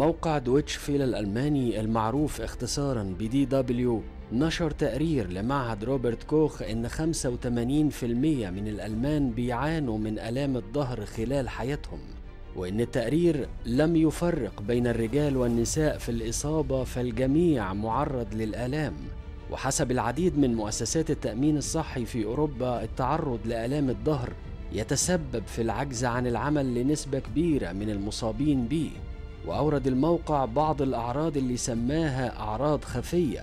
موقع دويتش فيل الألماني المعروف اختصارا بدي دبليو نشر تقرير لمعهد روبرت كوخ إن 85% من الألمان بيعانوا من آلام الظهر خلال حياتهم وإن التقرير لم يفرق بين الرجال والنساء في الإصابة فالجميع معرض للآلام وحسب العديد من مؤسسات التأمين الصحي في أوروبا التعرض لآلام الظهر يتسبب في العجز عن العمل لنسبة كبيرة من المصابين به وأورد الموقع بعض الأعراض اللي سماها أعراض خفية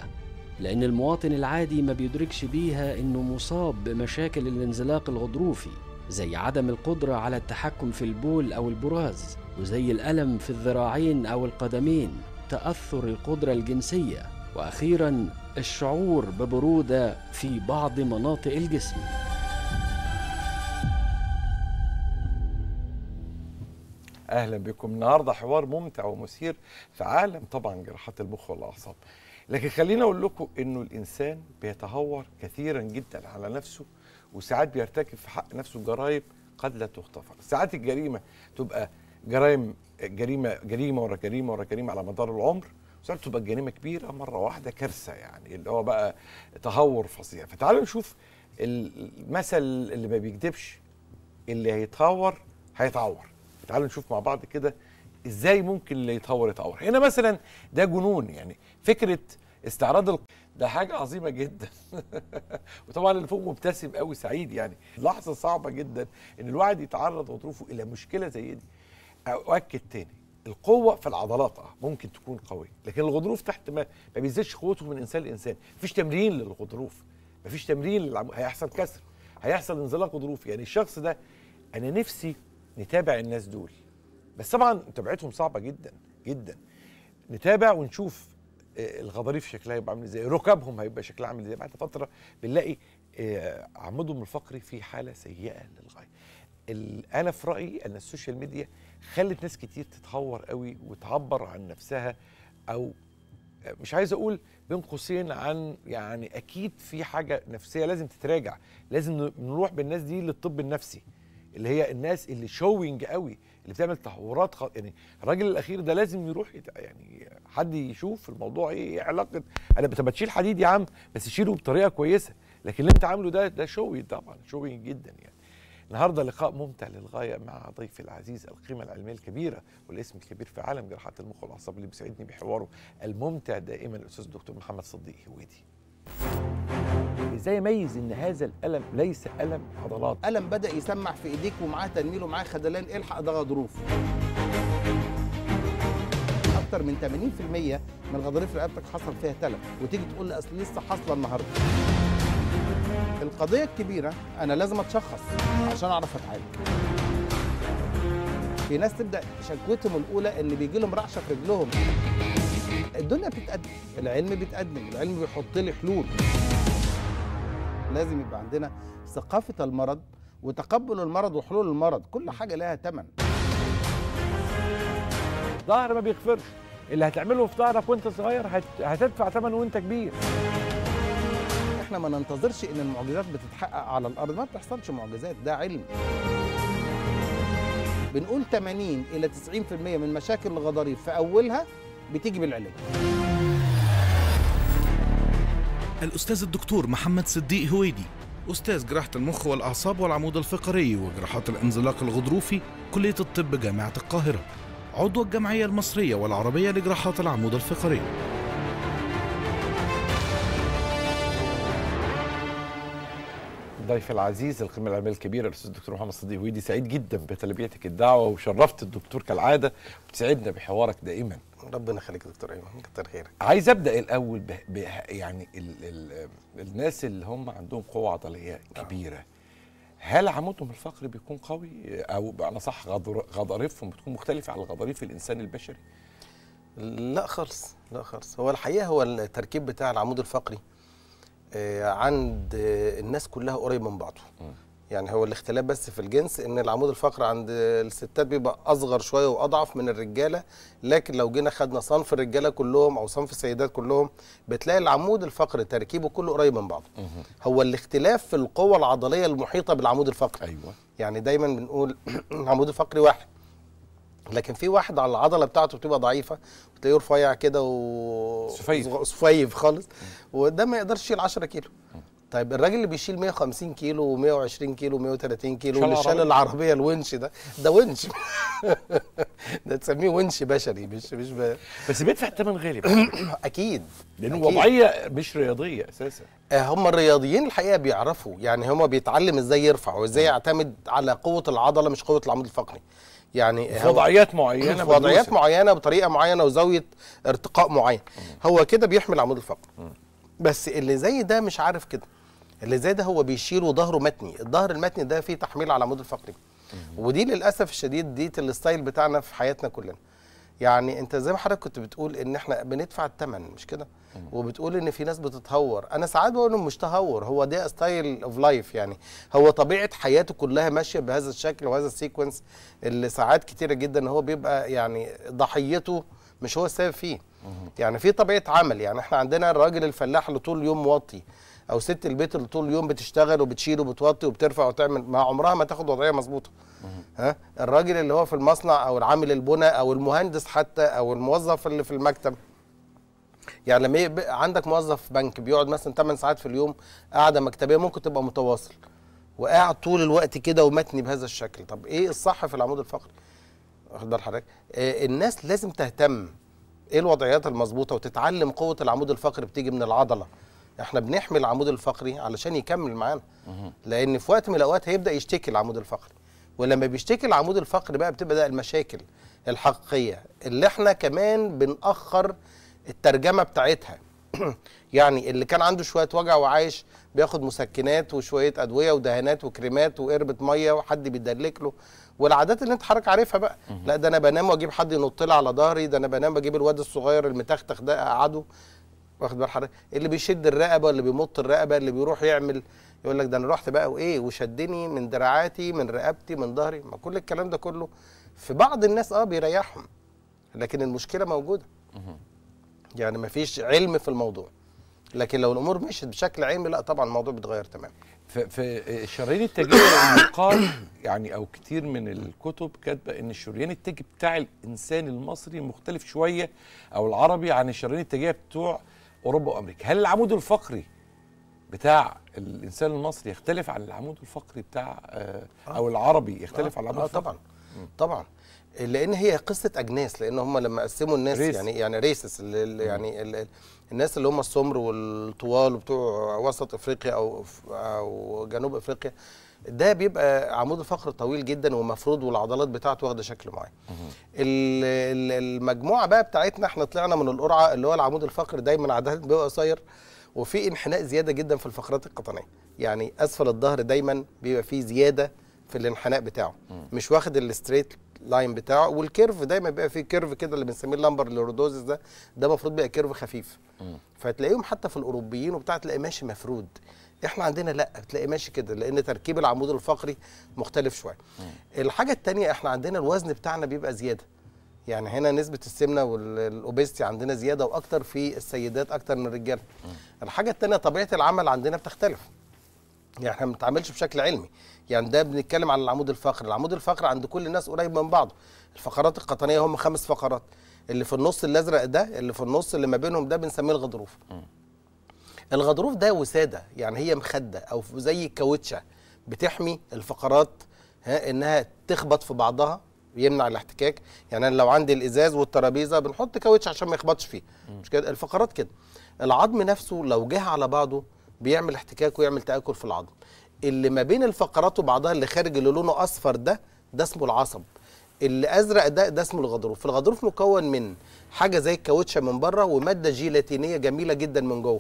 لأن المواطن العادي ما بيدركش بيها إنه مصاب بمشاكل الانزلاق الغضروفي زي عدم القدرة على التحكم في البول أو البراز وزي الألم في الذراعين أو القدمين تأثر القدرة الجنسية وأخيرا الشعور ببرودة في بعض مناطق الجسم اهلا بكم النهارده حوار ممتع ومثير في عالم طبعا جراحات المخ والاعصاب لكن خليني اقول لكم انه الانسان بيتهور كثيرا جدا على نفسه وساعات بيرتكب في حق نفسه جرائم قد لا تغتفر ساعات الجريمه تبقى جرائم جريمه جريمه ورا جريمه ورا جريمه على مدار العمر وساعات تبقى الجريمه كبيره مره واحده كارثه يعني اللي هو بقى تهور فظيع فتعالوا نشوف المثل اللي ما بيكذبش اللي هيتهور هيتعور تعالوا نشوف مع بعض كده ازاي ممكن اللي يتهور يتعور هنا مثلا ده جنون يعني فكره استعراض ال... ده حاجه عظيمه جدا وطبعا اللي فوق مبتسم قوي سعيد يعني لحظه صعبه جدا ان الواحد يتعرض وظروفه الى مشكله زي دي اؤكد تاني القوه في العضلات اه ممكن تكون قويه لكن الغضروف تحت ما, ما بيزيدش قوته من انسان لانسان مفيش تمرين للغضروف مفيش تمرين للعم... هيحصل كسر هيحصل انزلاق غضروف يعني الشخص ده انا نفسي نتابع الناس دول بس طبعا متابعتهم صعبه جدا جدا نتابع ونشوف آه، الغضاريف شكلها هيبقى عامل ازاي ركابهم هيبقى شكلها عامل ازاي بعد فتره بنلاقي آه، عمودهم الفقري في حاله سيئه للغايه انا في رايي ان السوشيال ميديا خلت ناس كتير تتهور قوي وتعبر عن نفسها او آه، مش عايز اقول بين قوسين عن يعني اكيد في حاجه نفسيه لازم تتراجع لازم نروح بالناس دي للطب النفسي اللي هي الناس اللي شوينج قوي اللي بتعمل تحورات خ... يعني الراجل الاخير ده لازم يروح يت... يعني حد يشوف الموضوع إيه،, ايه علاقه انا طب تشيل حديد يا عم بس شيله بطريقه كويسه لكن اللي انت عامله ده ده شوي طبعا شوي جدا يعني النهارده لقاء ممتع للغايه مع ضيفي العزيز القيمه العلميه الكبيره والاسم الكبير في عالم جراحه المخ والاعصاب اللي بيسعدني بحواره الممتع دائما الاستاذ الدكتور محمد صديق هويدي ازاي اميز ان هذا الالم ليس الم عضلات الم بدا يسمع في ايديك ومعاه تنميل ومعاه خدلان الحق ده غضروف اكتر من 80% من غضاريف رقبتك حصل فيها تلف وتيجي تقول لي اصل لسه حاصله النهارده القضيه الكبيره انا لازم اتشخص عشان اعرف اتعالج في ناس تبدا شكوتهم الاولى ان بيجي لهم رعشه في رجلهم الدنيا بتتقدم العلم بيتقدم العلم بيحط لي حلول لازم يبقى عندنا ثقافه المرض وتقبل المرض وحلول المرض كل حاجه لها ثمن ظهر ما بيغفرش اللي هتعمله في ظهرك وانت صغير هتدفع ثمن وانت كبير احنا ما ننتظرش ان المعجزات بتتحقق على الارض ما بتحصلش معجزات ده علم بنقول 80 الى 90% من مشاكل الغضاريف في اولها بتيجي بالعلاج الأستاذ الدكتور محمد صديق هويدي أستاذ جراحة المخ والأعصاب والعمود الفقري وجراحات الانزلاق الغضروفي كلية الطب جامعة القاهرة عضو الجمعية المصرية والعربية لجراحات العمود الفقري ضيفي العزيز القيمه العلميه الكبيره الاستاذ الدكتور محمد صديق هويدي سعيد جدا بتلبيتك الدعوه وشرفت الدكتور كالعاده وتسعدنا بحوارك دائما ربنا يخليك دكتور ايمن كتر خيرك عايز ابدا الاول ب... بـ يعني الـ الـ الناس اللي هم عندهم قوه عضليه نعم. كبيره هل عمودهم الفقري بيكون قوي او بمعنى صح غضاريفهم بتكون مختلفه عن غضاريف الانسان البشري لا خالص لا خالص هو الحقيقه هو التركيب بتاع العمود الفقري آه، عند الناس كلها قريب من بعضه يعني هو الاختلاف بس في الجنس ان العمود الفقري عند الستات بيبقى اصغر شويه واضعف من الرجاله لكن لو جينا خدنا صنف الرجاله كلهم او صنف السيدات كلهم بتلاقي العمود الفقري تركيبه كله قريب من بعضه هو الاختلاف في القوه العضليه المحيطه بالعمود الفقري ايوه يعني دايما بنقول العمود الفقري واحد لكن في واحد على العضله بتاعته بتبقى ضعيفه بتلاقيه رفيع كده و صفيف صفيف خالص وده ما يقدرش يشيل 10 كيلو طيب الراجل اللي بيشيل 150 كيلو و120 كيلو و130 كيلو اللي شال العربيه الونش ده ده ونش ده تسميه ونش بشري مش مش ب... بس بيدفع ثمن غالي اكيد لان وضعيه مش رياضيه اساسا آه، هم الرياضيين الحقيقه بيعرفوا يعني هم بيتعلم ازاي يرفع وازاي يعتمد على قوه العضله مش قوه العمود الفقري يعني في وضعيات معينه في وضعيات معينه بطريقه معينه وزاويه ارتقاء معين هو كده بيحمل العمود الفقري بس اللي زي ده مش عارف كده اللي زي ده هو بيشيل وظهره متني الظهر المتني ده فيه تحميل على العمود الفقري ودي للاسف الشديد دي الستايل بتاعنا في حياتنا كلنا يعني انت زي ما حضرتك كنت بتقول ان احنا بندفع الثمن مش كده وبتقول ان في ناس بتتهور انا ساعات بقول انه مش تهور هو ده ستايل اوف لايف يعني هو طبيعه حياته كلها ماشيه بهذا الشكل وهذا السيكونس اللي ساعات كتيره جدا هو بيبقى يعني ضحيته مش هو السبب فيه يعني في طبيعه عمل يعني احنا عندنا الراجل الفلاح اللي طول اليوم موطي او ست البيت اللي طول اليوم بتشتغل وبتشيل وبتوطي وبترفع وتعمل ما عمرها ما تاخد وضعيه مظبوطه ها الراجل اللي هو في المصنع او العامل البناء او المهندس حتى او الموظف اللي في المكتب يعني لما يبقى عندك موظف بنك بيقعد مثلا 8 ساعات في اليوم قاعده مكتبيه ممكن تبقى متواصل وقاعد طول الوقت كده ومتني بهذا الشكل طب ايه الصح في العمود الفقري واخد بال حضرتك آه الناس لازم تهتم ايه الوضعيات المظبوطه وتتعلم قوه العمود الفقري بتيجي من العضله احنا بنحمي العمود الفقري علشان يكمل معانا لان في وقت من الاوقات هيبدا يشتكي العمود الفقري ولما بيشتكي العمود الفقري بقى بتبدا المشاكل الحقيقيه اللي احنا كمان بنأخر الترجمه بتاعتها يعني اللي كان عنده شويه وجع وعايش بياخد مسكنات وشويه ادويه ودهانات وكريمات وقربه ميه وحد بيدلك له والعادات اللي انت حضرتك عارفها بقى لا ده انا بنام واجيب حد ينط لي على ظهري ده انا بنام واجيب الواد الصغير المتختخ ده اقعده واخد بال حضرتك اللي بيشد الرقبه اللي بيمط الرقبه اللي بيروح يعمل يقول لك ده انا رحت بقى وايه وشدني من دراعاتي من رقبتي من ظهري ما كل الكلام ده كله في بعض الناس اه بيريحهم لكن المشكله موجوده يعني ما فيش علم في الموضوع لكن لو الامور مشيت بشكل علمي لا طبعا الموضوع بيتغير تماما في الشريان التاجي قال يعني او كتير من الكتب كاتبه ان الشريان التاجي بتاع الانسان المصري مختلف شويه او العربي عن الشريان التاجيه بتوع اوروبا وامريكا هل العمود الفقري بتاع الانسان المصري يختلف عن العمود الفقري بتاع آه، او العربي يختلف عن العمود آه،, آه الفقري طبعا طبعا لان هي قصه اجناس لان هم لما قسموا الناس ريس. يعني يعني ريسس يعني الناس اللي هم السمر والطوال وبتوع وسط افريقيا او او جنوب افريقيا ده بيبقى عمود الفقر طويل جدا ومفروض والعضلات بتاعته واخده شكل معين المجموعه بقى بتاعتنا احنا طلعنا من القرعه اللي هو العمود الفقري دايما عدد بيبقى قصير وفي انحناء زياده جدا في الفقرات القطنيه يعني اسفل الظهر دايما بيبقى فيه زياده في الانحناء بتاعه مش واخد الستريت لاين بتاعه والكيرف دايما بيبقى فيه كيرف كده اللي بنسميه اللامبر لوردوزس ده ده المفروض بيبقى كيرف خفيف فتلاقيهم حتى في الاوروبيين وبتاع تلاقي ماشي مفرود احنا عندنا لا بتلاقي ماشي كده لان تركيب العمود الفقري مختلف شويه الحاجه الثانيه احنا عندنا الوزن بتاعنا بيبقى زياده يعني هنا نسبه السمنه والاوبستي عندنا زياده واكتر في السيدات اكتر من الرجاله الحاجه الثانيه طبيعه العمل عندنا بتختلف يعني احنا ما بنتعاملش بشكل علمي يعني ده بنتكلم عن العمود الفقري العمود الفقري عند كل الناس قريب من بعضه الفقرات القطنيه هم خمس فقرات اللي في النص الازرق ده اللي في النص اللي ما بينهم ده بنسميه الغضروف الغضروف ده وساده يعني هي مخده او زي كاوتشه بتحمي الفقرات ها انها تخبط في بعضها يمنع الاحتكاك يعني انا لو عندي الازاز والترابيزه بنحط كاوتش عشان ما يخبطش فيه مش كده الفقرات كده العظم نفسه لو جه على بعضه بيعمل احتكاك ويعمل تاكل في العظم اللي ما بين الفقرات وبعضها اللي خارج اللي لونه اصفر ده ده اسمه العصب اللي ازرق ده ده اسمه الغضروف الغضروف مكون من حاجه زي الكاوتشه من بره وماده جيلاتينيه جميله جدا من جوه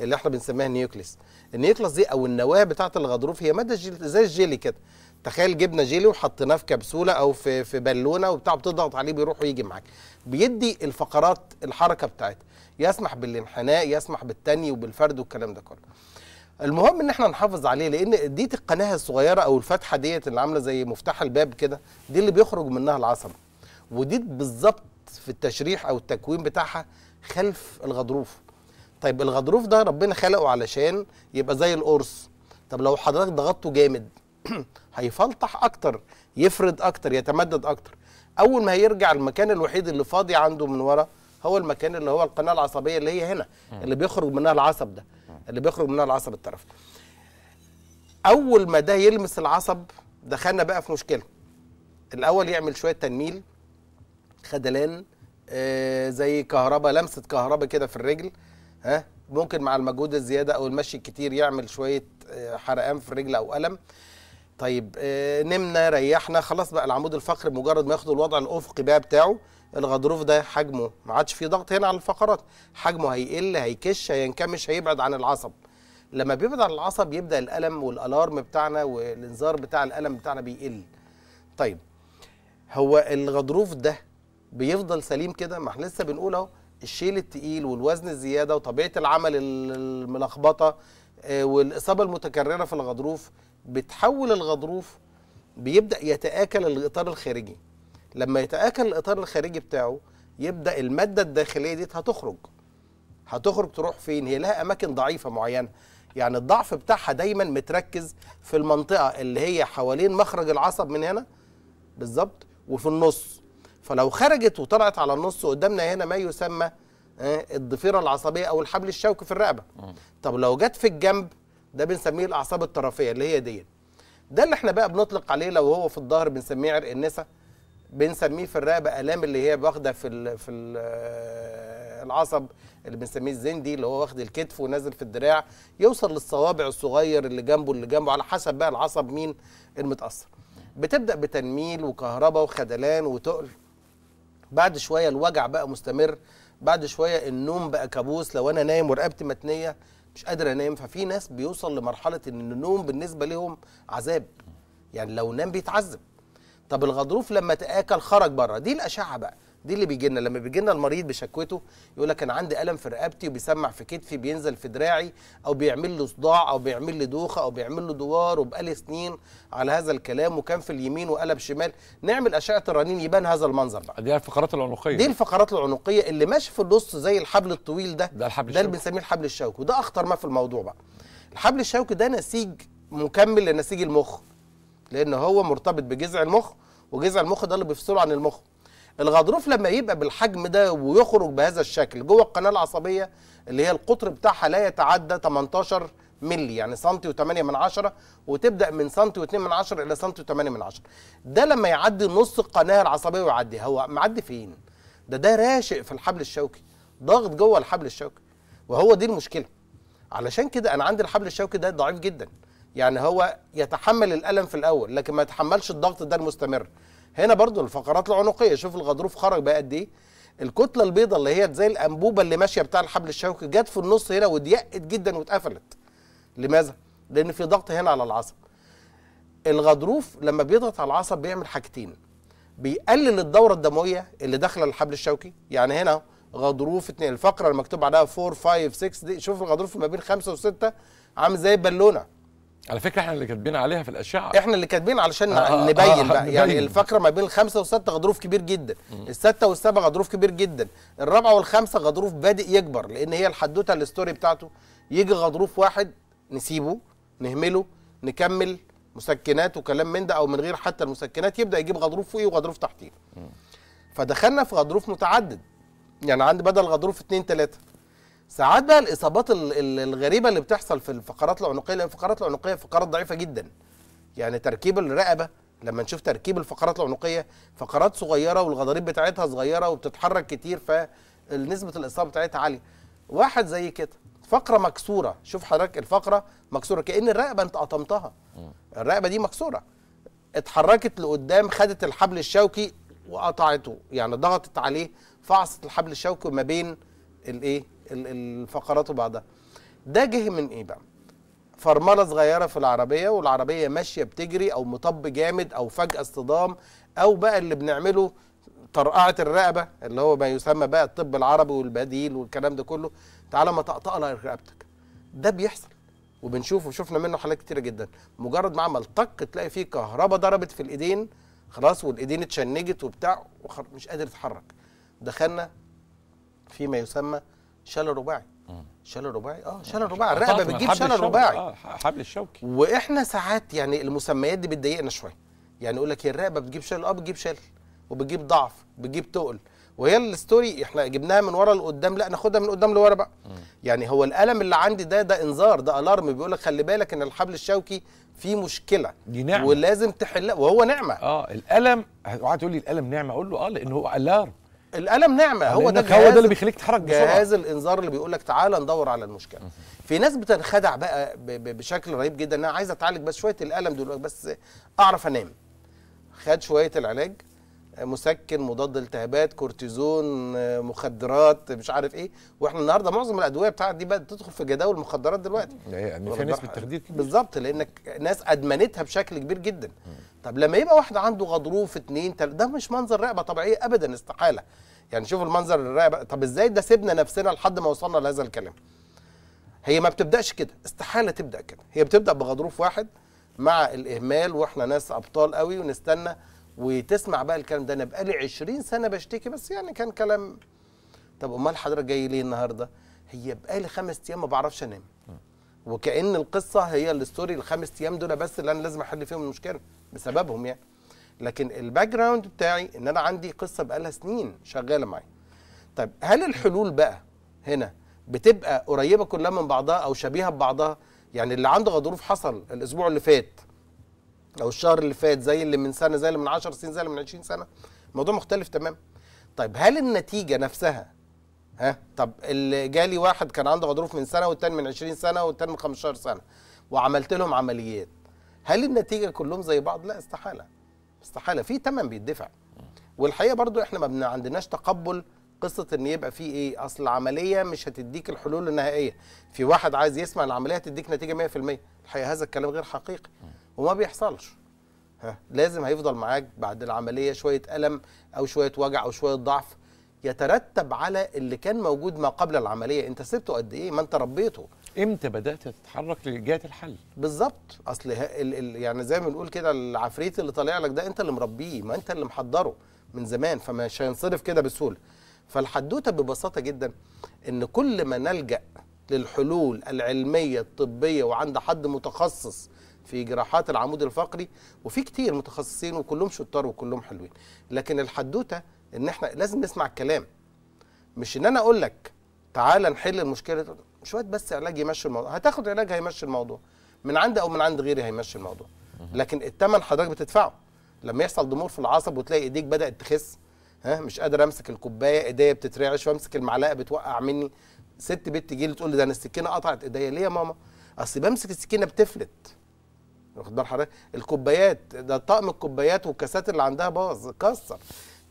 اللي احنا بنسميها النيوكليس النيوكليس دي او النواه بتاعه الغضروف هي ماده جيلي زي الجيلي كده تخيل جبنا جيلي وحطيناه في كبسوله او في في بالونه وبتاع بتضغط عليه بيروح ويجي معاك بيدي الفقرات الحركه بتاعتها يسمح بالانحناء يسمح بالتني وبالفرد والكلام ده كله المهم ان احنا نحافظ عليه لان دي القناه الصغيره او الفتحه ديت اللي عامله زي مفتاح الباب كده دي اللي بيخرج منها العصب ودي بالظبط في التشريح او التكوين بتاعها خلف الغضروف طيب الغضروف ده ربنا خلقه علشان يبقى زي القرص طب لو حضرتك ضغطته جامد هيفلطح اكتر يفرد اكتر يتمدد اكتر اول ما هيرجع المكان الوحيد اللي فاضي عنده من ورا هو المكان اللي هو القناه العصبيه اللي هي هنا اللي بيخرج منها العصب ده اللي بيخرج منها العصب الطرفي اول ما ده يلمس العصب دخلنا بقى في مشكله الاول يعمل شويه تنميل خدلان آه زي كهرباء لمسه كهرباء كده في الرجل ها ممكن مع المجهود الزياده او المشي الكتير يعمل شويه آه، حرقان في الرجل او الم طيب آه، نمنا ريحنا خلاص بقى العمود الفقري مجرد ما ياخد الوضع الافقي بقى بتاعه الغضروف ده حجمه ما عادش فيه ضغط هنا على الفقرات حجمه هيقل هيكش هينكمش هيبعد عن العصب لما بيبعد عن العصب يبدا الالم والالارم بتاعنا والانذار بتاع الالم بتاعنا بيقل طيب هو الغضروف ده بيفضل سليم كده ما احنا لسه بنقول اهو الشيل التقيل والوزن الزياده وطبيعه العمل الملخبطه آه، والاصابه المتكرره في الغضروف بتحول الغضروف بيبدا يتاكل الاطار الخارجي لما يتاكل الاطار الخارجي بتاعه يبدا الماده الداخليه دي هتخرج هتخرج تروح فين هي لها اماكن ضعيفه معينه يعني الضعف بتاعها دايما متركز في المنطقه اللي هي حوالين مخرج العصب من هنا بالظبط وفي النص فلو خرجت وطلعت على النص قدامنا هنا ما يسمى آه، الضفيره العصبيه او الحبل الشوكي في الرقبه طب لو جت في الجنب ده بنسميه الاعصاب الطرفيه اللي هي ديت ده اللي احنا بقى بنطلق عليه لو هو في الظهر بنسميه عرق النسا بنسميه في الرقبه الام اللي هي واخده في الـ في الـ آه، العصب اللي بنسميه الزندي اللي هو واخد الكتف ونازل في الدراع يوصل للصوابع الصغير اللي جنبه اللي جنبه على حسب بقى العصب مين المتاثر بتبدا بتنميل وكهرباء وخدلان وتقل بعد شويه الوجع بقى مستمر بعد شويه النوم بقى كابوس لو انا نايم ورقبتي متنيه مش قادر انام ففي ناس بيوصل لمرحله ان النوم بالنسبه لهم عذاب يعني لو نام بيتعذب طب الغضروف لما تاكل خرج بره دي الاشعه بقى دي اللي بيجي لنا لما بيجي لنا المريض بشكوته يقول لك انا عندي الم في رقبتي وبيسمع في كتفي بينزل في دراعي او بيعمل له صداع او بيعمل لي دوخه او بيعمل له دوار وبقالي سنين على هذا الكلام وكان في اليمين وقلب شمال نعمل اشعه الرنين يبان هذا المنظر بقى دي الفقرات العنقيه دي الفقرات العنقيه اللي ماشي في النص زي الحبل الطويل ده ده الحبل ده اللي بنسميه الحبل الشوكي وده اخطر ما في الموضوع بقى الحبل الشوكي ده نسيج مكمل لنسيج المخ لان هو مرتبط بجذع المخ وجذع المخ ده اللي بيفصله عن المخ الغضروف لما يبقى بالحجم ده ويخرج بهذا الشكل جوه القناه العصبيه اللي هي القطر بتاعها لا يتعدى 18 ملي يعني سنتي و8 من عشرة وتبدا من سنتي و2 من عشرة الى سنتي و8 من عشرة ده لما يعدي نص القناه العصبيه ويعدي هو معدي فين ده ده راشق في الحبل الشوكي ضاغط جوه الحبل الشوكي وهو دي المشكله علشان كده انا عندي الحبل الشوكي ده ضعيف جدا يعني هو يتحمل الالم في الاول لكن ما يتحملش الضغط ده المستمر هنا برضو الفقرات العنقيه شوف الغضروف خرج بقى قد ايه الكتله البيضاء اللي هي زي الانبوبه اللي ماشيه بتاع الحبل الشوكي جت في النص هنا واتيقت جدا واتقفلت لماذا لان في ضغط هنا على العصب الغضروف لما بيضغط على العصب بيعمل حاجتين بيقلل الدوره الدمويه اللي داخله الحبل الشوكي يعني هنا غضروف اتنين الفقره اللي مكتوب عليها 4 5 6 دي شوف الغضروف ما بين 5 و6 عامل زي البالونه على فكره احنا اللي كاتبين عليها في الاشعه احنا اللي كاتبين علشان آه،, آه،, آه نبين آه بقى نبين. يعني الفقره ما بين الخمسه والسته غضروف كبير جدا السته والسبعه غضروف كبير جدا الرابعه والخمسه غضروف بادئ يكبر لان هي الحدوته الاستوري بتاعته يجي غضروف واحد نسيبه نهمله نكمل مسكنات وكلام من ده او من غير حتى المسكنات يبدا يجيب غضروف فوقيه وغضروف تحتيه فدخلنا في غضروف متعدد يعني عندي بدل غضروف اثنين ثلاثه ساعات بقى الاصابات الغريبه اللي بتحصل في الفقرات العنقيه لان الفقرات العنقيه فقرات ضعيفه جدا يعني تركيب الرقبه لما نشوف تركيب الفقرات العنقيه فقرات صغيره والغضاريف بتاعتها صغيره وبتتحرك كتير فنسبه الاصابه بتاعتها عاليه واحد زي كده فقره مكسوره شوف حضرتك الفقره مكسوره كان الرقبه انت قطمتها الرقبه دي مكسوره اتحركت لقدام خدت الحبل الشوكي وقطعته يعني ضغطت عليه فعصت الحبل الشوكي ما بين الايه الفقرات وبعضها ده جه من ايه بقى فرمله صغيره في العربيه والعربيه ماشيه بتجري او مطب جامد او فجاه اصطدام او بقى اللي بنعمله طرقعه الرقبه اللي هو ما يسمى بقى الطب العربي والبديل والكلام ده كله تعالى ما طقطق لها رقبتك ده بيحصل وبنشوفه شفنا منه حالات كتيره جدا مجرد ما عمل طق تلاقي فيه كهرباء ضربت في الايدين خلاص والايدين اتشنجت وبتاع مش قادر يتحرك دخلنا فيما يسمى شال الرباعي شال الرباعي اه شال الرباعي الرقبه بتجيب شال الرباعي اه حبل الشوكي واحنا ساعات يعني المسميات دي بتضايقنا شويه يعني يقول لك هي الرقبه بتجيب شال اه بتجيب شال وبتجيب ضعف بتجيب تقل وهي الستوري احنا جبناها من ورا لقدام لا ناخدها من قدام لورا بقى يعني هو الالم اللي عندي ده ده انذار ده الارم بيقول لك خلي بالك ان الحبل الشوكي فيه مشكله دي نعمه ولازم تحلها وهو نعمه اه الالم اوعى تقول لي الالم نعمه اقول له اه لانه هو الارم الالم نعمه هو ده هو ده اللي بيخليك تتحرك بسرعه جهاز الانذار اللي بيقول لك تعالى ندور على المشكله في ناس بتنخدع بقى بشكل رهيب جدا انا عايز اتعالج بس شويه الالم دول بس اعرف انام خد شويه العلاج مسكن مضاد التهابات كورتيزون مخدرات مش عارف ايه واحنا النهارده معظم الادويه بتاعت دي بقت تدخل في جداول المخدرات دلوقتي إيه؟ يعني فيها نسبه تخدير بالظبط لانك ناس ادمنتها بشكل كبير جدا طب لما يبقى واحد عنده غضروف اتنين ده مش منظر رقبه طبيعيه ابدا استحاله يعني شوفوا المنظر الرقبه طب ازاي ده سيبنا نفسنا لحد ما وصلنا لهذا الكلام هي ما بتبداش كده استحاله تبدا كده هي بتبدا بغضروف واحد مع الاهمال واحنا ناس ابطال قوي ونستنى وتسمع بقى الكلام ده انا بقالي 20 سنه بشتكي بس يعني كان كلام طب امال حضرتك جاي ليه النهارده؟ هي بقالي خمس ايام ما بعرفش انام وكأن القصة هي الستوري الخمس أيام دول بس اللي أنا لازم أحل فيهم المشكلة بسببهم يعني لكن الباك جراوند بتاعي إن أنا عندي قصة بقالها سنين شغالة معايا طيب هل الحلول بقى هنا بتبقى قريبة كلها من بعضها أو شبيهة ببعضها يعني اللي عنده غضروف حصل الأسبوع اللي فات او الشهر اللي فات زي اللي من سنه زي اللي من 10 سنين زي اللي من 20 سنه الموضوع مختلف تماما طيب هل النتيجه نفسها ها طب اللي جالي واحد كان عنده غضروف من سنه والتاني من 20 سنه والتاني من 15 سنه وعملت لهم عمليات هل النتيجه كلهم زي بعض لا استحاله استحاله في ثمن بيدفع والحقيقه برضو احنا ما عندناش تقبل قصه ان يبقى في ايه اصل العمليه مش هتديك الحلول النهائيه في واحد عايز يسمع العمليه هتديك نتيجه 100% الحقيقه هذا الكلام غير حقيقي وما بيحصلش ها لازم هيفضل معاك بعد العمليه شويه الم او شويه وجع او شويه ضعف يترتب على اللي كان موجود ما قبل العمليه انت سبته قد ايه ما انت ربيته امتى بدات تتحرك لجهه الحل بالظبط اصل يعني زي ما بنقول كده العفريت اللي طالع لك ده انت اللي مربيه ما انت اللي محضره من زمان فمش هينصرف كده بسهوله فالحدوته ببساطه جدا ان كل ما نلجا للحلول العلميه الطبيه وعند حد متخصص في جراحات العمود الفقري وفي كتير متخصصين وكلهم شطار وكلهم حلوين لكن الحدوته ان احنا لازم نسمع الكلام مش ان انا اقول لك تعالى نحل المشكله شويه بس علاج يمشي الموضوع هتاخد علاج هيمشي الموضوع من عندي او من عند غيري هيمشي الموضوع لكن الثمن حضرتك بتدفعه لما يحصل ضمور في العصب وتلاقي ايديك بدات تخس ها مش قادر امسك الكوبايه ايديا بتترعش وامسك المعلقه بتوقع مني ست بنت تجي لي تقول لي ده انا السكينه قطعت ايديا ليه يا ماما اصل بمسك السكينه بتفلت واخد بال حضرتك الكوبايات ده طقم الكوبايات والكاسات اللي عندها باظ كسر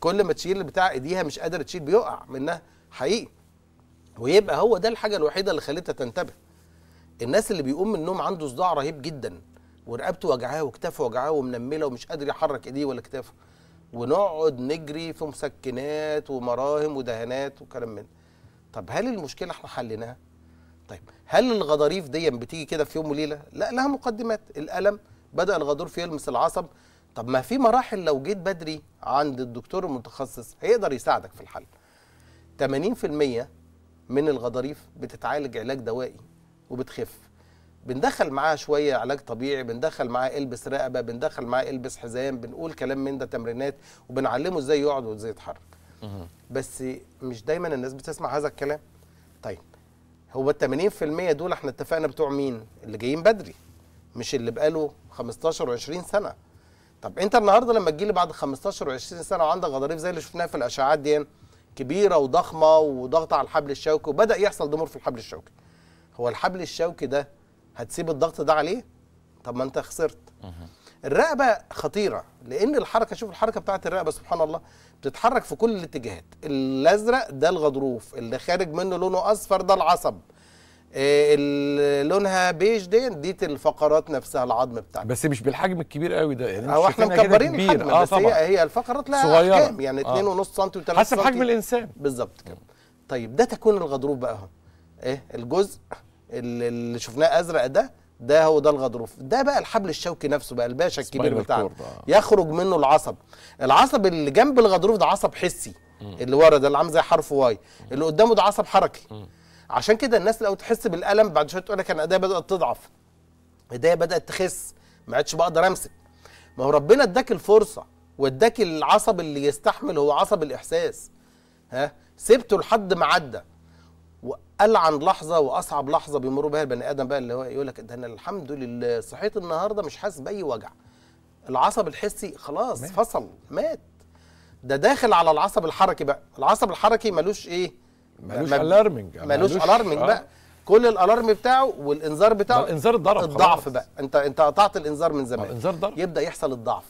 كل ما تشيل بتاع ايديها مش قادره تشيل بيقع منها حقيقي ويبقى هو ده الحاجه الوحيده اللي خلتها تنتبه الناس اللي بيقوم من النوم عنده صداع رهيب جدا ورقبته وجعاه وكتافه وجعاه ومنمله ومش قادر يحرك ايديه ولا كتافه ونقعد نجري في مسكنات ومراهم ودهانات وكلام من طب هل المشكله احنا حليناها طيب هل الغضاريف دي بتيجي كده في يوم وليله؟ لا لها مقدمات الالم بدا الغضروف في يلمس العصب طب ما في مراحل لو جيت بدري عند الدكتور المتخصص هيقدر يساعدك في الحل 80% من الغضاريف بتتعالج علاج دوائي وبتخف بندخل معاها شويه علاج طبيعي بندخل معاه البس رقبه بندخل معاه البس حزام بنقول كلام من ده تمرينات وبنعلمه ازاي يقعد وازاي يتحرك بس مش دايما الناس بتسمع هذا الكلام طيب هو ال 80% دول احنا اتفقنا بتوع مين؟ اللي جايين بدري مش اللي بقاله 15 و20 سنه. طب انت النهارده لما تجي لي بعد 15 و20 سنه وعندك غضاريف زي اللي شفناها في الاشعاعات دي كبيره وضخمه وضغط على الحبل الشوكي وبدا يحصل ضمور في الحبل الشوكي. هو الحبل الشوكي ده هتسيب الضغط ده عليه؟ طب ما انت خسرت. الرقبه خطيره لان الحركه شوف الحركه بتاعت الرقبه سبحان الله بتتحرك في كل الاتجاهات الازرق ده الغضروف اللي خارج منه لونه اصفر ده العصب آه، اللي لونها بيج دي ديت الفقرات نفسها العظم بتاعها بس مش بالحجم الكبير قوي ده يعني مش احنا مكبرين الحجم آه بس طبعا. هي هي الفقرات لها صغيرة. احجام يعني 2.5 آه. سم و3 سم حسب حجم الانسان بالظبط كده طيب ده تكون الغضروف بقى اهو ايه الجزء اللي شفناه ازرق ده ده هو ده الغضروف ده بقى الحبل الشوكي نفسه بقى الباشا الكبير بتاعه يخرج منه العصب العصب اللي جنب الغضروف ده عصب حسي اللي ورا ده اللي عامل زي حرف واي اللي قدامه ده عصب حركي عشان كده الناس لو تحس بالالم بعد شويه تقول لك انا ايديا بدات تضعف ايديا بدات تخس ما عادش بقدر امسك ما هو ربنا اداك الفرصه واداك العصب اللي يستحمل هو عصب الاحساس ها سبته لحد ما عدى والعن لحظه واصعب لحظه بيمر بها البني ادم بقى اللي هو يقول لك ده انا الحمد لله صحيت النهارده مش حاسس باي وجع العصب الحسي خلاص مات. فصل مات ده داخل على العصب الحركي بقى العصب الحركي ملوش ايه ملوش الارمنج ملوش الارمنج آه. بقى كل الالارم بتاعه والانذار بتاعه الانذار اتضرب الضعف بقى انت انت قطعت الانذار من زمان الانذار ضرب يبدا يحصل الضعف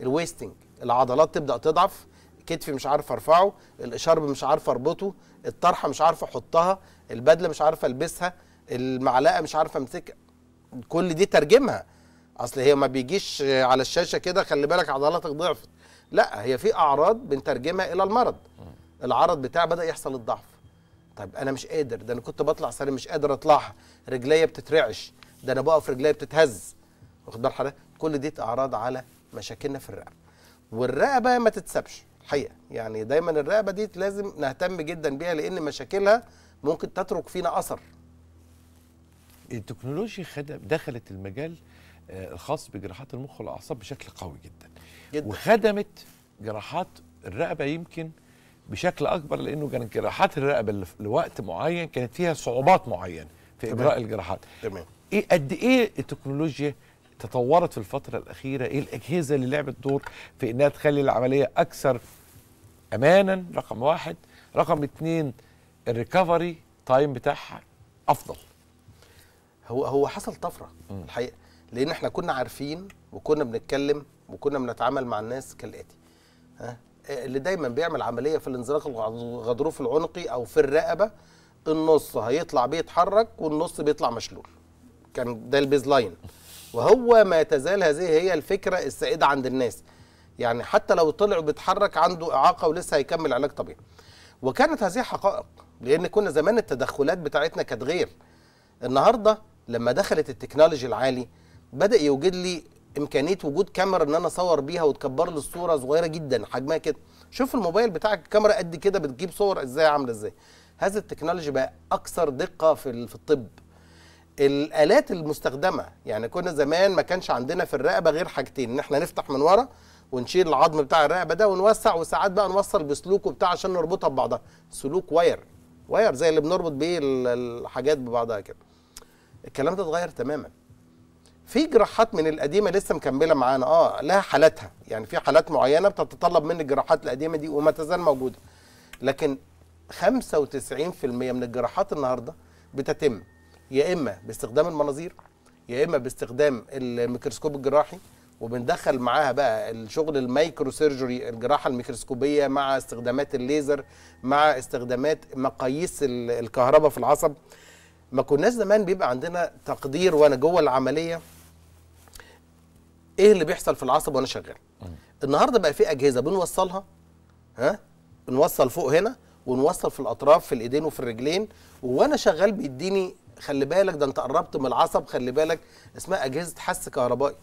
الويستنج العضلات تبدا تضعف كتفي مش عارف ارفعه الاشارب مش عارف اربطه الطرحه مش عارف احطها البدله مش عارف البسها المعلقه مش عارف امسكها كل دي ترجمها اصل هي ما بيجيش على الشاشه كده خلي بالك عضلاتك ضعفت لا هي في اعراض بنترجمها الى المرض العرض بتاع بدا يحصل الضعف طيب انا مش قادر ده انا كنت بطلع سرير مش قادر اطلعها رجليا بتترعش ده انا بقف رجليا بتتهز واخد بال حضرتك كل دي اعراض على مشاكلنا في الرقبه والرقبه ما تتسابش الحقيقه يعني دايما الرقبه دي لازم نهتم جدا بيها لان مشاكلها ممكن تترك فينا اثر التكنولوجيا دخلت المجال آه، الخاص بجراحات المخ والاعصاب بشكل قوي جدا, جداً. وخدمت جراحات الرقبه يمكن بشكل اكبر لانه كانت جراحات الرقبه لوقت معين كانت فيها صعوبات معينه في اجراء تمام. الجراحات تمام ايه قد ايه التكنولوجيا تطورت في الفتره الاخيره ايه الاجهزه اللي لعبت دور في انها تخلي العمليه اكثر امانا رقم واحد رقم اتنين الريكفري تايم بتاعها افضل هو هو حصل طفره م. الحقيقه لان احنا كنا عارفين وكنا بنتكلم وكنا بنتعامل مع الناس كالاتي ها اللي دايما بيعمل عمليه في الانزلاق الغضروف العنقي او في الرقبه النص هيطلع بيتحرك والنص بيطلع مشلول كان ده البيز لاين وهو ما تزال هذه هي الفكره السائده عند الناس يعني حتى لو طلع بيتحرك عنده اعاقه ولسه هيكمل علاج طبيعي وكانت هذه حقائق لان كنا زمان التدخلات بتاعتنا كانت غير النهارده لما دخلت التكنولوجي العالي بدا يوجد لي امكانيه وجود كاميرا ان انا اصور بيها وتكبر لي الصوره صغيره جدا حجمها كده شوف الموبايل بتاعك الكاميرا قد كده بتجيب صور ازاي عامله ازاي هذا التكنولوجي بقى اكثر دقه في في الطب الالات المستخدمه يعني كنا زمان ما كانش عندنا في الرقبه غير حاجتين ان احنا نفتح من ورا ونشيل العظم بتاع الرقبه ده ونوسع وساعات بقى نوصل بسلوك وبتاع عشان نربطها ببعضها سلوك واير واير زي اللي بنربط بيه الحاجات ببعضها كده الكلام ده اتغير تماما في جراحات من القديمه لسه مكمله معانا اه لها حالاتها يعني في حالات معينه بتتطلب من الجراحات القديمه دي وما تزال موجوده لكن 95% من الجراحات النهارده بتتم يا اما باستخدام المناظير يا اما باستخدام الميكروسكوب الجراحي وبندخل معاها بقى الشغل المايكرو سيرجري الجراحه الميكروسكوبيه مع استخدامات الليزر مع استخدامات مقاييس الكهرباء في العصب ما كناش زمان بيبقى عندنا تقدير وانا جوه العمليه ايه اللي بيحصل في العصب وانا شغال النهارده بقى في اجهزه بنوصلها ها بنوصل فوق هنا ونوصل في الاطراف في الايدين وفي الرجلين وانا شغال بيديني خلي بالك ده انت قربت من العصب خلي بالك اسمها اجهزه حس كهربائي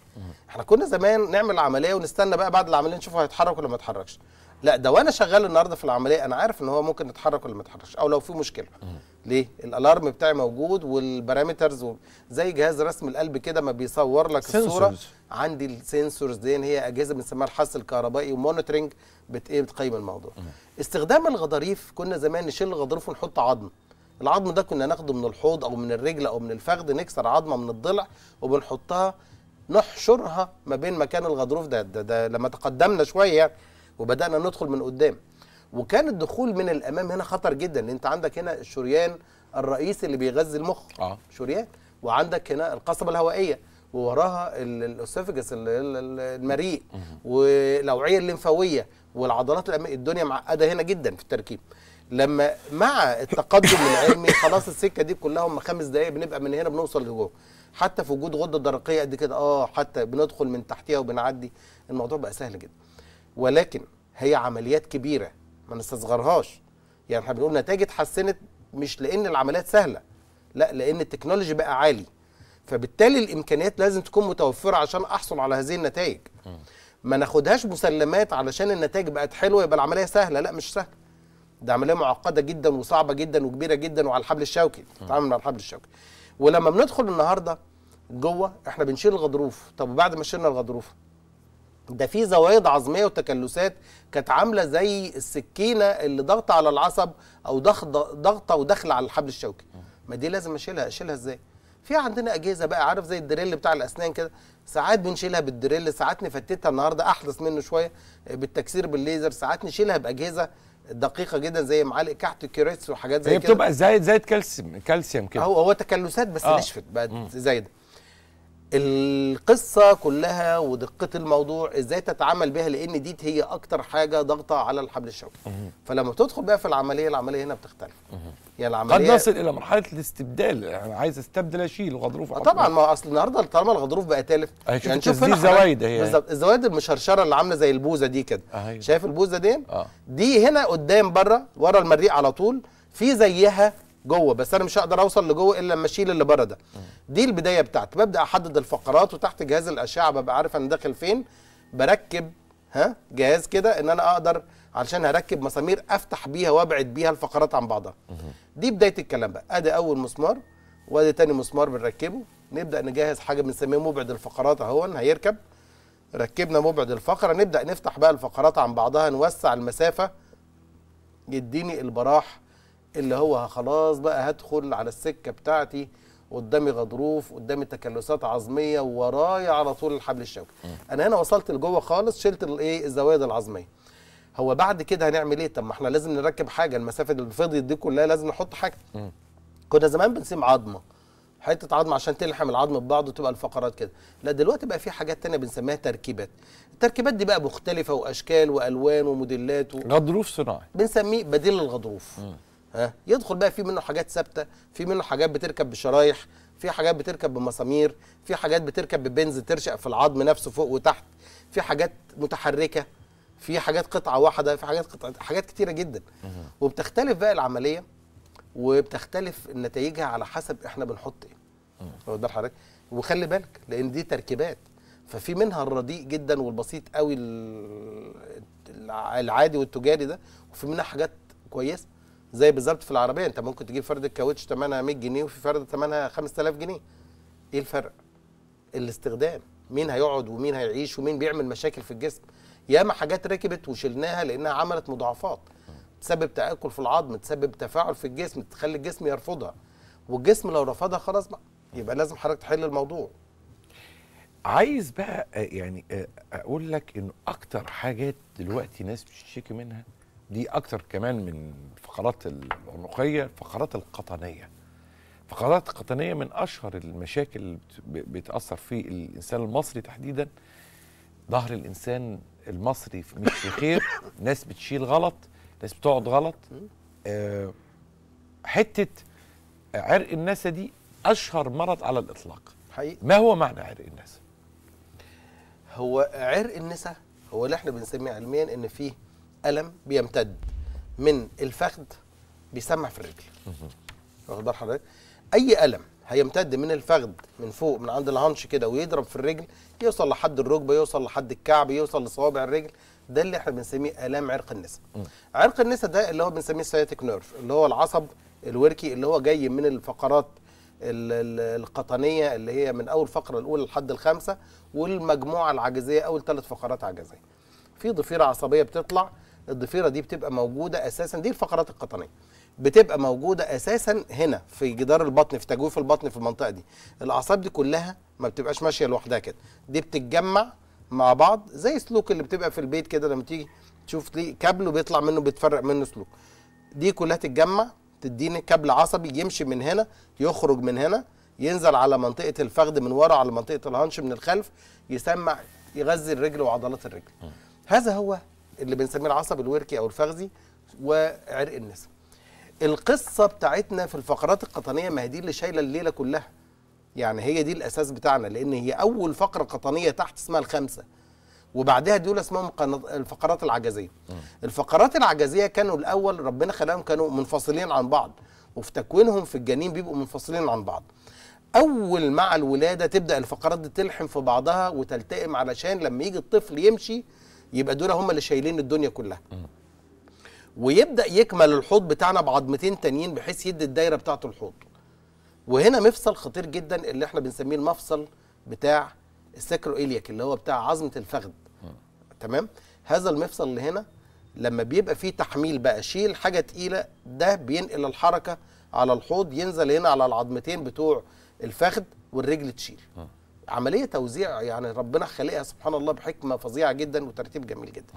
احنا كنا زمان نعمل العمليه ونستنى بقى بعد العمليه نشوف هيتحرك ولا ما يتحركش لا ده وانا شغال النهارده في العمليه انا عارف ان هو ممكن يتحرك ولا ما يتحركش او لو في مشكله ليه الالارم بتاعي موجود والبارامترز زي جهاز رسم القلب كده ما بيصور لك سنسورز. الصوره عندي السنسورز دي هي اجهزه بنسميها الحس الكهربائي ومونيتورنج بت ايه بتقيم الموضوع استخدام الغضاريف كنا زمان نشيل الغضروف ونحط عظم العظم ده كنا ناخده من الحوض او من الرجل او من الفخذ نكسر عظمه من الضلع وبنحطها نحشرها ما بين مكان الغضروف ده ده, ده لما تقدمنا شويه يعني وبدانا ندخل من قدام وكان الدخول من الامام هنا خطر جدا لان انت عندك هنا الشريان الرئيسي اللي بيغذي المخ آه. شريان وعندك هنا القصبه الهوائيه ووراها الاسوفجس المريء والأوعية الليمفاوية والعضلات الدنيا معقدة هنا جدا في التركيب لما مع التقدم العلمي خلاص السكه دي كلها هم خمس دقائق بنبقى من هنا بنوصل لجوه حتى في وجود غده درقيه قد كده اه حتى بندخل من تحتها وبنعدي الموضوع بقى سهل جدا ولكن هي عمليات كبيره ما نستصغرهاش يعني احنا بنقول نتائج اتحسنت مش لان العمليات سهله لا لان التكنولوجي بقى عالي فبالتالي الامكانيات لازم تكون متوفره عشان احصل على هذه النتائج ما ناخدهاش مسلمات علشان النتائج بقت حلوه يبقى العمليه سهله لا مش سهله ده عمليه معقده جدا وصعبه جدا وكبيره جدا وعلى الحبل الشوكي بتتعامل على الحبل الشوكي ولما بندخل النهارده جوه احنا بنشيل الغضروف طب وبعد ما شلنا الغضروف ده في زوايد عظميه وتكلسات كانت عامله زي السكينه اللي ضغط على العصب او ضغطه ضغطه وداخله على الحبل الشوكي ما دي لازم اشيلها اشيلها ازاي في عندنا اجهزه بقى عارف زي الدريل بتاع الاسنان كده ساعات بنشيلها بالدريل ساعات نفتتها النهارده احدث منه شويه بالتكسير بالليزر ساعات نشيلها باجهزه دقيقه جدا زي معالق كحت كيريتس وحاجات زي كده هي بتبقى زايد زايد كالسيوم كالسيوم كده هو هو تكلسات بس آه. نشفت بقت زايده القصه كلها ودقه الموضوع ازاي تتعامل بها لان دي هي اكتر حاجه ضاغطه على الحبل الشوكي فلما تدخل بقى في العمليه العمليه هنا بتختلف يعني العمليه قد نصل الى مرحله الاستبدال يعني عايز استبدل اشيل الغضروف طبعا ما اصل النهارده طالما الغضروف بقى تالف يعني شوف هنا زوايد بالظبط الزوايد المشرشره اللي عامله زي البوزه دي كده شايف البوزه دي آه. دي هنا قدام بره ورا المريء على طول في زيها جوه بس انا مش هقدر اوصل لجوه الا لما اشيل اللي بره ده دي البدايه بتاعتي ببدا احدد الفقرات وتحت جهاز الاشعه ببقى عارف انا داخل فين بركب ها جهاز كده ان انا اقدر علشان هركب مسامير افتح بيها وابعد بيها الفقرات عن بعضها دي بدايه الكلام بقى ادي اول مسمار وادي تاني مسمار بنركبه نبدا نجهز حاجه بنسميه مبعد الفقرات اهو هيركب ركبنا مبعد الفقره نبدا نفتح بقى الفقرات عن بعضها نوسع المسافه يديني البراح اللي هو خلاص بقى هدخل على السكه بتاعتي قدامي غضروف قدامي تكلسات عظميه ورايا على طول الحبل الشوكي انا هنا وصلت لجوه خالص شلت الايه الزوايا العظميه هو بعد كده هنعمل ايه طب ما احنا لازم نركب حاجه المسافه فضيت دي كلها لازم نحط حاجه كنا زمان بنسيم عظمه حته عظمه عشان تلحم العظم ببعض وتبقى الفقرات كده لا دلوقتي بقى في حاجات تانية بنسميها تركيبات التركيبات دي بقى مختلفه واشكال والوان وموديلات و... غضروف صناعي بنسميه بديل الغضروف ها يدخل بقى في منه حاجات ثابته في منه حاجات بتركب بشرايح في حاجات بتركب بمسامير في حاجات بتركب ببنز ترشق في العظم نفسه فوق وتحت في حاجات متحركه في حاجات قطعه واحده في حاجات قطعة حاجات كتيره جدا وبتختلف بقى العمليه وبتختلف نتائجها على حسب احنا بنحط ايه واخد حضرتك وخلي بالك لان دي تركيبات ففي منها الرديء جدا والبسيط قوي العادي والتجاري ده وفي منها حاجات كويسه زي بالظبط في العربيه انت ممكن تجيب فرده الكاوتش ثمنها 100 جنيه وفي فرده ثمنها 5000 جنيه ايه الفرق الاستخدام مين هيقعد ومين هيعيش ومين بيعمل مشاكل في الجسم ياما حاجات ركبت وشلناها لانها عملت مضاعفات تسبب تاكل في العظم تسبب تفاعل في الجسم تخلي الجسم يرفضها والجسم لو رفضها خلاص بقى يبقى لازم حضرتك تحل الموضوع عايز بقى آه، يعني آه، اقول لك انه اكتر حاجات دلوقتي ناس بتشتكي منها دي اكتر كمان من فقرات العنقيه فقرات القطنيه فقرات القطنيه من اشهر المشاكل اللي بتاثر في الانسان المصري تحديدا ظهر الانسان المصري مش في خير ناس بتشيل غلط ناس بتقعد غلط أه حته عرق النسا دي اشهر مرض على الاطلاق حقيقي ما هو معنى عرق النسا هو عرق النسا هو اللي احنا بنسميه علميا ان فيه الم بيمتد من الفخذ بيسمع في الرجل واخد بال حضرتك اي الم هيمتد من الفخذ من فوق من عند الهانش كده ويضرب في الرجل يوصل لحد الركبه يوصل لحد الكعب يوصل لصوابع الرجل ده اللي احنا بنسميه الام عرق النسا عرق النسا ده اللي هو بنسميه السياتيك نيرف اللي هو العصب الوركي اللي هو جاي من الفقرات القطنيه اللي هي من اول فقره الاولى لحد الخامسه والمجموعه العجزيه اول ثلاث فقرات عجزيه في ضفيره عصبيه بتطلع الضفيره دي بتبقى موجوده اساسا دي الفقرات القطنيه بتبقى موجوده اساسا هنا في جدار البطن في تجويف البطن في المنطقه دي الاعصاب دي كلها ما بتبقاش ماشيه لوحدها كده دي بتتجمع مع بعض زي سلوك اللي بتبقى في البيت كده لما تيجي تشوف ليه كابل وبيطلع منه بيتفرق منه سلوك دي كلها تتجمع تديني كابل عصبي يمشي من هنا يخرج من هنا ينزل على منطقه الفخذ من ورا على منطقه الهانش من الخلف يسمع يغذي الرجل وعضلات الرجل هذا هو اللي بنسميه العصب الوركي او الفخذي وعرق النسا القصه بتاعتنا في الفقرات القطنيه ما هي دي اللي شايله الليله كلها يعني هي دي الاساس بتاعنا لان هي اول فقره قطنيه تحت اسمها الخمسه وبعدها دول اسمهم الفقرات العجزيه الفقرات العجزيه كانوا الاول ربنا خلاهم كانوا منفصلين عن بعض وفي تكوينهم في الجنين بيبقوا منفصلين عن بعض اول مع الولاده تبدا الفقرات دي تلحم في بعضها وتلتئم علشان لما يجي الطفل يمشي يبقى دول هم اللي شايلين الدنيا كلها ويبدا يكمل الحوض بتاعنا بعظمتين تانيين بحيث يدي الدايره بتاعته الحوض وهنا مفصل خطير جدا اللي احنا بنسميه المفصل بتاع الساكرو إلياك اللي هو بتاع عظمه الفخذ تمام هذا المفصل اللي هنا لما بيبقى فيه تحميل بقى شيل حاجه تقيله ده بينقل الحركه على الحوض ينزل هنا على العظمتين بتوع الفخذ والرجل تشيل عمليه توزيع يعني ربنا خلقها سبحان الله بحكمه فظيعه جدا وترتيب جميل جدا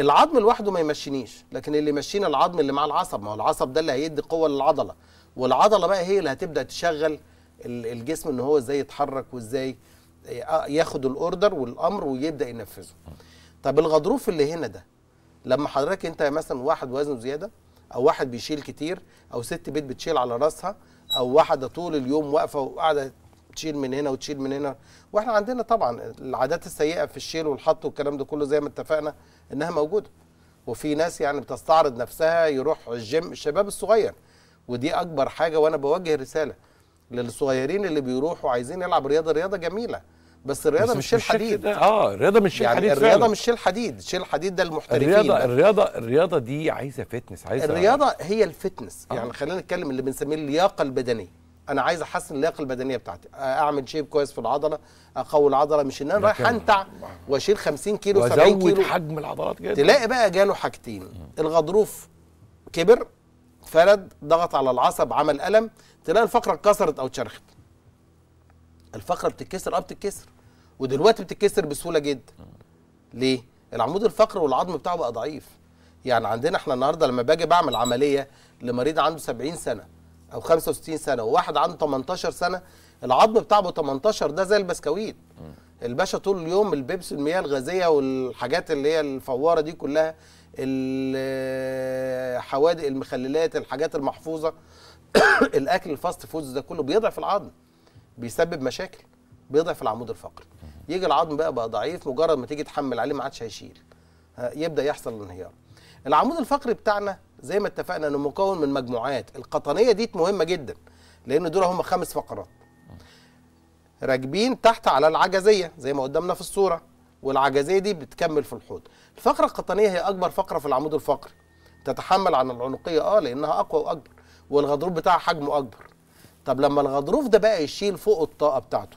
العظم لوحده ما يمشينيش لكن اللي يمشينا العظم اللي مع العصب ما هو العصب ده اللي هيدي قوه للعضله والعضله بقى هي اللي هتبدا تشغل الجسم ان هو ازاي يتحرك وازاي ياخد الاوردر والامر ويبدا ينفذه طب الغضروف اللي هنا ده لما حضرتك انت مثلا واحد وزنه زياده او واحد بيشيل كتير او ست بيت بتشيل على راسها او واحده طول اليوم واقفه وقاعده تشيل من هنا وتشيل من هنا واحنا عندنا طبعا العادات السيئه في الشيل والحط والكلام ده كله زي ما اتفقنا انها موجوده وفي ناس يعني بتستعرض نفسها يروح الجيم الشباب الصغير ودي اكبر حاجه وانا بوجه رساله للصغيرين اللي بيروحوا عايزين يلعب رياضه رياضه جميله بس الرياضه بس مش شيل حديد اه الرياضه مش شيل يعني حديد الرياضه فعلا. مش شيل حديد شيل حديد ده المحترفين الرياضه ده. الرياضه الرياضه دي عايزه فتنس عايزه الرياضه هي الفتنس آه. يعني خلينا نتكلم اللي بنسميه اللياقه البدنيه انا عايز احسن اللياقه البدنيه بتاعتي اعمل شيب كويس في العضله اقوي العضله مش ان انا رايح انتع واشيل 50 كيلو 70 كيلو حجم العضلات جدا تلاقي بقى جاله حاجتين الغضروف كبر فلد ضغط على العصب عمل الم تلاقي الفقره اتكسرت او اتشرخت الفقره بتتكسر اه بتتكسر ودلوقتي بتتكسر بسهوله جدا ليه العمود الفقري والعظم بتاعه بقى ضعيف يعني عندنا احنا النهارده لما باجي بعمل عمليه لمريض عنده 70 سنه او 65 سنه وواحد عنده 18 سنه العظم بتاعه 18 ده زي البسكويت الباشا طول اليوم البيبس المياه الغازيه والحاجات اللي هي الفواره دي كلها الحوادق آه، المخللات الحاجات المحفوظه الاكل الفاست فودز ده كله بيضعف العظم بيسبب مشاكل بيضعف العمود الفقري يجي العظم بقى بقى ضعيف مجرد ما تيجي تحمل عليه ما عادش هيشيل يبدا يحصل الانهيار العمود الفقري بتاعنا زي ما اتفقنا انه مكون من مجموعات القطنيه دي مهمه جدا لان دول هم خمس فقرات راكبين تحت على العجزيه زي ما قدامنا في الصوره والعجزيه دي بتكمل في الحوض الفقره القطنيه هي اكبر فقره في العمود الفقري تتحمل عن العنقيه اه لانها اقوى واكبر والغضروف بتاعها حجمه اكبر طب لما الغضروف ده بقى يشيل فوق الطاقه بتاعته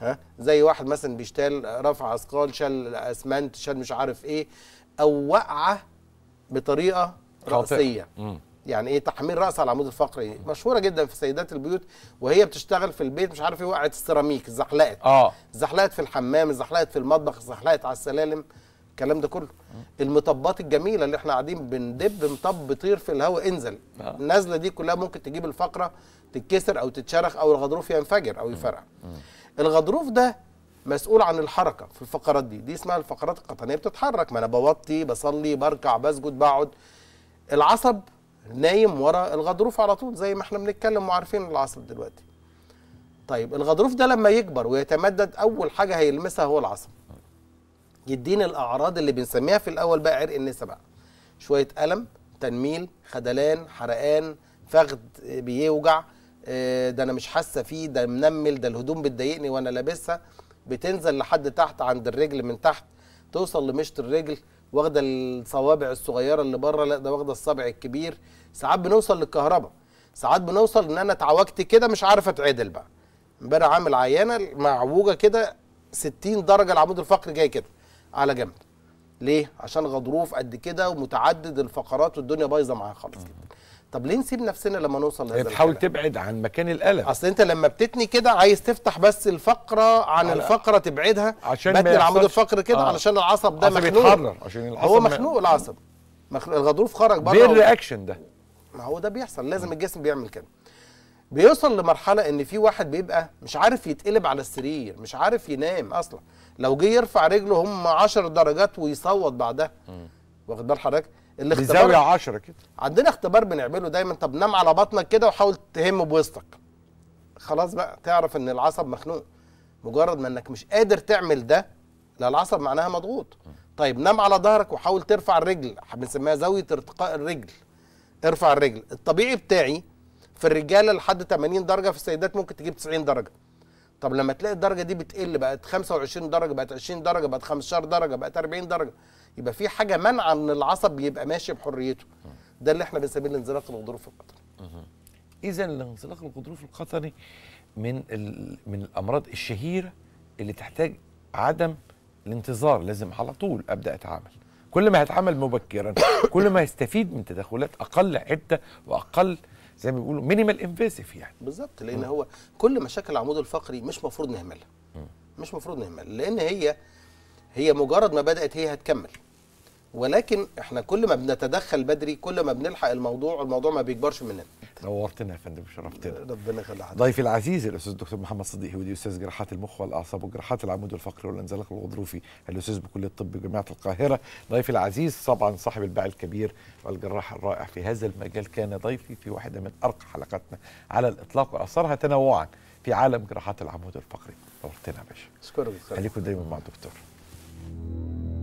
ها زي واحد مثلا بيشتال رفع اثقال شال اسمنت شال مش عارف ايه او وقعه بطريقه رأسية يعني ايه تحميل رأس على العمود الفقري مشهورة جدا في سيدات البيوت وهي بتشتغل في البيت مش عارف ايه وقعت السيراميك زحلقت اه زحلقت في الحمام زحلقت في المطبخ زحلقت على السلالم الكلام ده كله المطبات الجميله اللي احنا قاعدين بندب مطب طير في الهواء انزل آه. النازله دي كلها ممكن تجيب الفقره تتكسر او تتشرخ او الغضروف ينفجر او يفرقع الغضروف ده مسؤول عن الحركه في الفقرات دي دي اسمها الفقرات القطنيه بتتحرك ما انا بوطي بصلي بركع بسجد بقعد العصب نايم ورا الغضروف على طول زي ما احنا بنتكلم وعارفين العصب دلوقتي طيب الغضروف ده لما يكبر ويتمدد اول حاجه هيلمسها هو العصب يديني الاعراض اللي بنسميها في الاول بقى عرق النسا بقى شويه الم تنميل خدلان حرقان فخد بيوجع آه، ده انا مش حاسه فيه ده منمل ده الهدوم بتضايقني وانا لابسها بتنزل لحد تحت عند الرجل من تحت توصل لمشط الرجل واخده الصوابع الصغيره اللي بره لا ده واخده الصابع الكبير ساعات بنوصل للكهرباء ساعات بنوصل ان انا اتعوجت كده مش عارف اتعدل بقى امبارح عامل عيانه معوجه كده 60 درجه العمود الفقري جاي كده على جنب ليه عشان غضروف قد كده ومتعدد الفقرات والدنيا بايظه معاه خالص كده طب ليه نسيب نفسنا لما نوصل لهذا تحاول تبعد عن مكان الالم اصل انت لما بتتني كده عايز تفتح بس الفقره عن الفقره تبعدها عشان بدل عمود الفقر كده آه. علشان العصب ده مخنوق عشان العصب هو مخنوق العصب الغضروف خرج بره بير الرياكشن ده ما هو ده بيحصل لازم الجسم بيعمل كده بيوصل لمرحله ان في واحد بيبقى مش عارف يتقلب على السرير مش عارف ينام اصلا لو جه يرفع رجله هم 10 درجات ويصوت بعدها واخد بال حضرتك اللي بزاويه 10 كده عندنا اختبار بنعمله دايما طب نام على بطنك كده وحاول تهم بوسطك خلاص بقى تعرف ان العصب مخنوق مجرد ما انك مش قادر تعمل ده لا العصب معناها مضغوط طيب نام على ظهرك وحاول ترفع الرجل بنسميها زاويه ارتقاء الرجل ارفع الرجل الطبيعي بتاعي في الرجاله لحد 80 درجه في السيدات ممكن تجيب 90 درجه طب لما تلاقي الدرجه دي بتقل بقت 25 درجه بقت 20 درجه بقت 15 درجه بقت 40 درجه يبقى في حاجه منع ان العصب يبقى ماشي بحريته ده اللي احنا بنسميه الانزلاق الغضروف القطني اذا الانزلاق الغضروف القطني من من الامراض الشهيره اللي تحتاج عدم الانتظار لازم على طول ابدا اتعامل كل ما هتعامل مبكرا كل ما يستفيد من تدخلات اقل عده واقل زي ما بيقولوا مينيمال انفيسيف يعني بالظبط لان م. هو كل مشاكل العمود الفقري مش مفروض نهملها مش مفروض نهملها لان هي هي مجرد ما بدات هي هتكمل ولكن احنا كل ما بنتدخل بدري كل ما بنلحق الموضوع الموضوع ما بيكبرش مننا نورتنا يا فندم شرفتنا ربنا يخلي حضرتك ضيفي العزيز الاستاذ الدكتور محمد صديق هودي استاذ جراحات المخ والاعصاب وجراحات العمود الفقري والانزلاق الغضروفي الاستاذ بكليه الطب بجامعه القاهره ضيفي العزيز طبعا صاحب الباع الكبير والجراح الرائع في هذا المجال كان ضيفي في واحده من ارقى حلقاتنا على الاطلاق واثرها تنوعا في عالم جراحات العمود الفقري نورتنا يا باشا اشكرك خليكم دايما مع الدكتور